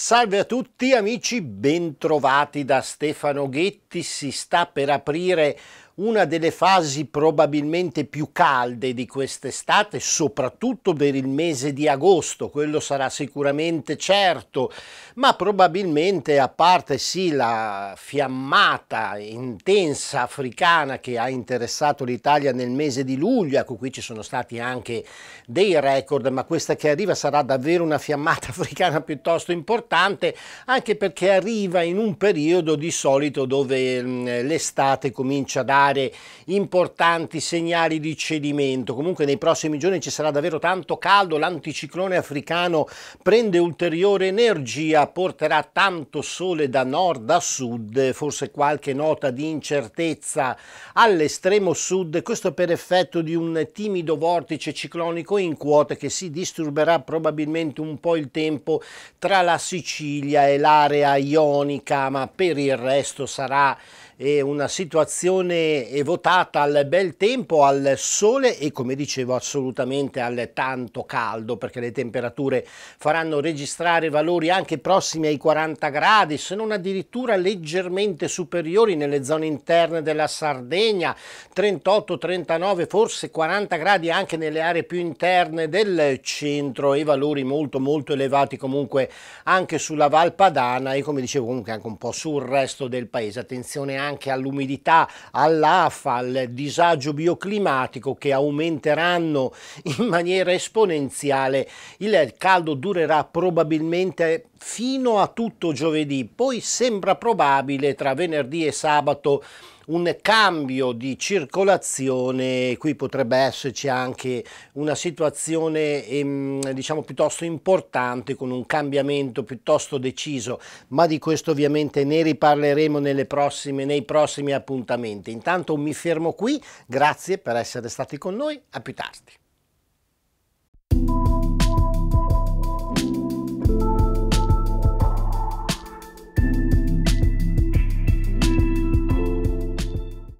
Salve a tutti amici, bentrovati da Stefano Ghetti, si sta per aprire una delle fasi probabilmente più calde di quest'estate, soprattutto per il mese di agosto, quello sarà sicuramente certo, ma probabilmente a parte sì la fiammata intensa africana che ha interessato l'Italia nel mese di luglio, ecco qui ci sono stati anche dei record, ma questa che arriva sarà davvero una fiammata africana piuttosto importante, anche perché arriva in un periodo di solito dove l'estate comincia a dare dare importanti segnali di cedimento. Comunque nei prossimi giorni ci sarà davvero tanto caldo, l'anticiclone africano prende ulteriore energia, porterà tanto sole da nord a sud, forse qualche nota di incertezza all'estremo sud, questo per effetto di un timido vortice ciclonico in quota che si disturberà probabilmente un po' il tempo tra la Sicilia e l'area ionica, ma per il resto sarà e una situazione evotata al bel tempo, al sole e come dicevo assolutamente al tanto caldo perché le temperature faranno registrare valori anche prossimi ai 40 gradi se non addirittura leggermente superiori nelle zone interne della Sardegna 38, 39, forse 40 gradi anche nelle aree più interne del centro e valori molto molto elevati comunque anche sulla Valpadana e come dicevo comunque anche un po' sul resto del paese. Attenzione anche anche all'umidità, all'afa, al disagio bioclimatico che aumenteranno in maniera esponenziale, il caldo durerà probabilmente fino a tutto giovedì, poi sembra probabile tra venerdì e sabato un cambio di circolazione, qui potrebbe esserci anche una situazione ehm, diciamo piuttosto importante con un cambiamento piuttosto deciso, ma di questo ovviamente ne riparleremo prossime, nei prossimi appuntamenti. Intanto mi fermo qui, grazie per essere stati con noi, a più tardi.